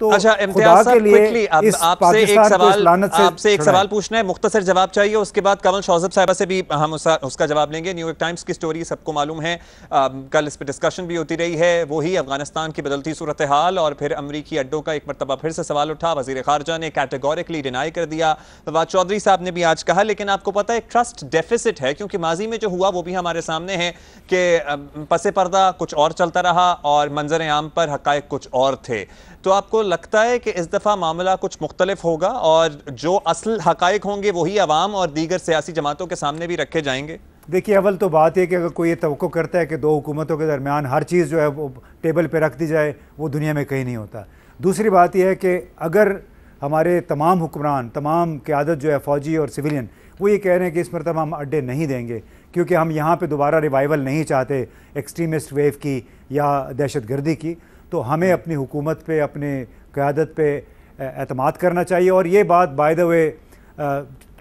तो अच्छा इम्तियाज के लिए आपसे एक सवाल आपसे एक सवाल पूछना है मुख्तसर जवाब चाहिए उसके बाद कमल शौजब साहबा से भी हम उसका जवाब लेंगे न्यूयॉर्क टाइम्स की स्टोरी सबको मालूम है आ, कल इस पर डिस्कशन भी होती रही है वही अफगानिस्तान की बदलती सूरत हाल और फिर अमरीकी अड्डों का एक मरतबा फिर से सवाल उठा वजीर खारजा ने कैटेगोरिकली डिनाई कर दिया फवाद चौधरी साहब ने भी आज कहा लेकिन आपको पता है ट्रस्ट डेफिसिट है क्योंकि माजी में जो हुआ वो भी हमारे सामने है कि पसे पर्दा कुछ और चलता रहा और मंजर आम पर हक कुछ और थे तो आपको लगता है कि इस दफ़ा मामला कुछ मुख्तलिफ होगा और जो असल हक़ होंगे वही आवाम और दीगर सियासी जमातों के सामने भी रखे जाएंगे देखिए अवल तो बात है कि अगर कोई ये तो करता है कि दो हुकूमतों के दरमियान हर चीज़ जो है वो टेबल पर रख दी जाए वो दुनिया में कहीं नहीं होता दूसरी बात यह है कि अगर हमारे तमाम हुक्मरान तमाम क्यादत जो है फ़ौजी और सिविलियन वो ये कह रहे हैं कि इस मरतब हम अड्डे नहीं देंगे क्योंकि हम यहाँ पे दोबारा रिवाइवल नहीं चाहते एक्सट्रीमिस्ट वेव की या दहशत गर्दी की तो हमें हम्म। अपनी हुकूमत पे अपने क़्यादत पे अतमाद करना चाहिए और ये बात बाय द वे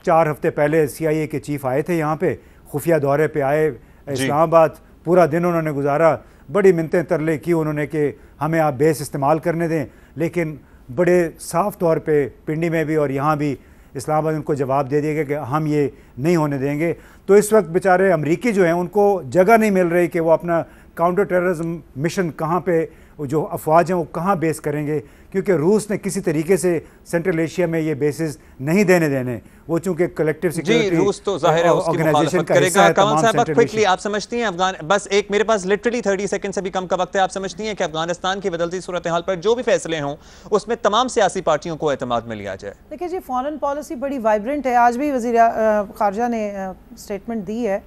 चार हफ्ते पहले सीआईए के चीफ आए थे यहाँ पे खुफिया दौरे पे आए इस्लामाबाद पूरा दिन उन्होंने गुजारा बड़ी मिनतें तरले की उन्होंने कि हमें आप बेस इस्तेमाल करने दें लेकिन बड़े साफ तौर पर पिंडी में भी और यहाँ भी इस्लामाबाद उनको जवाब दे दिया गया कि हम ये नहीं होने देंगे तो इस वक्त बेचारे अमरीकी जो हैं उनको जगह नहीं मिल रही कि वो अपना काउंटर टेररिज्म मिशन कहाँ पर जो अफवाज हैं वो कहाँ बेस करेंगे क्योंकि रूस ने किसी तरीके से सेंट्रल एशिया में ये बेसिस नहीं देने देने वो चूंकि कलेक्टिव सिक्योरिटी रूस तो जाहिर है ऑर्गेनाइजेशन का है कमल साहब क्विकली आप समझती हैं अफगान बस एक मेरे पास लिटरली थर्टी सेकंड से भी कम का वक्त है आप समझती हैं कि अफगानिस्तान की बदलती सूरत हाल पर जो भी फैसले हों उसमें तमाम सियासी पार्टियों को अहतमाद में लिया जाए देखिए जी फॉरन पॉलिसी बड़ी वाइब्रेंट है आज भी वजी खारजा ने स्टेटमेंट दी है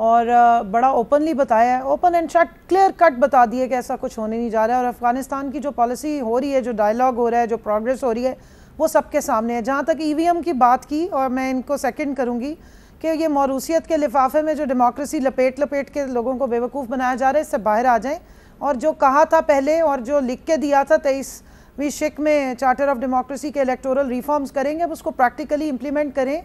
और बड़ा ओपनली बताया है open and shut clear cut बता दिए कि ऐसा कुछ होने नहीं जा रहा है और अफ़गानिस्तान की जो पॉलिसी हो रही है जो डायलॉग हो रहा है जो प्रोग्रेस हो रही है वो सबके सामने है जहाँ तक ई e की बात की और मैं इनको सेकेंड करूँगी कि ये मौरूसीत के लिफाफे में जो डेमोक्रेसी लपेट लपेट के लोगों को बेवकूफ़ बनाया जा रहा है इससे बाहर आ जाएँ और जो कहा था पहले और जो लिख के दिया था तेईसवीं शिक में चार्टर ऑफ डेमोक्रेसी के इलेक्टोरल रिफॉर्म्स करेंगे अब उसको प्रैक्टिकली इम्प्लीमेंट करें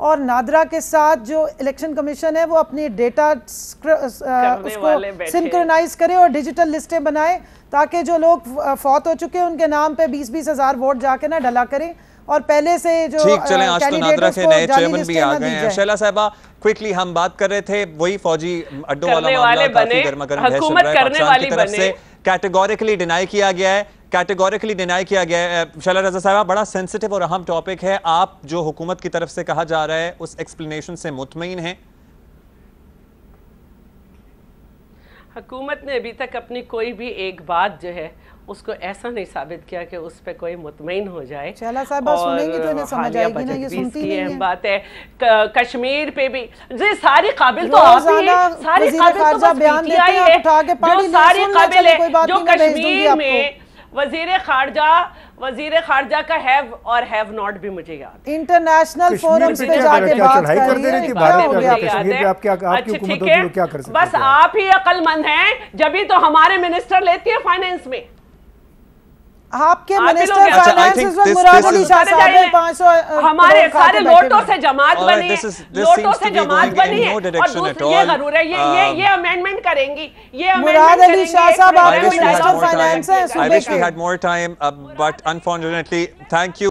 और नादरा के साथ जो इलेक्शन कमीशन है वो अपनी डेटा उसको सिंक्रोनाइज करे और डिजिटल लिस्टें बनाए ताकि जो लोग फौत हो चुके हैं उनके नाम पे बीस बीस हजार वोट जाके ना डला करें और पहले से जो ठीक चले आज तो नादरा के नए चेयरमैन भी आ गए हैं शैला साहबा क्विकली हम बात कर रहे थे वही फौजी अड्डों वाला मामला काफी गर्मा गर्म है तरफ से कैटेगोरिकली डिनाई किया गया है कैटेगोरिकली डिनाई किया गया है शैला रजा साहब बड़ा सेंसिटिव और अहम टॉपिक है आप जो हुकूमत की तरफ से कहा जा रहा है उस एक्सप्लेनेशन से मुतमिन हैं हकूमत ने अभी तक अपनी कोई भी एक बात जो है उसको ऐसा नहीं साबित किया कि उस पर कोई मुतमिन हो जाए तो कश्मीर पे भी ये सारी काबिल तो सारी काबिल तो बस पीटीआई है जो सारी काबिल है जो कश्मीर में वजीर खारजा वजीर खारजा का हैव और हैव नॉट भी मुझे याद इंटरनेशनल फोरम पे जाके बात कर रही है अच्छा, बस आप ही अकलमंद हैं जब ही तो हमारे मिनिस्टर लेती है फाइनेंस में आपके मिनिस्टर मुराद हमारे सारे लोटों से जमात बनी लोटों से जमात बनी है ये ये अमेंडमेंट um, करेंगी ये मुराद अली शाह साहब आपके मिनिस्टर फाइनेंस हैं more time but unfortunately thank you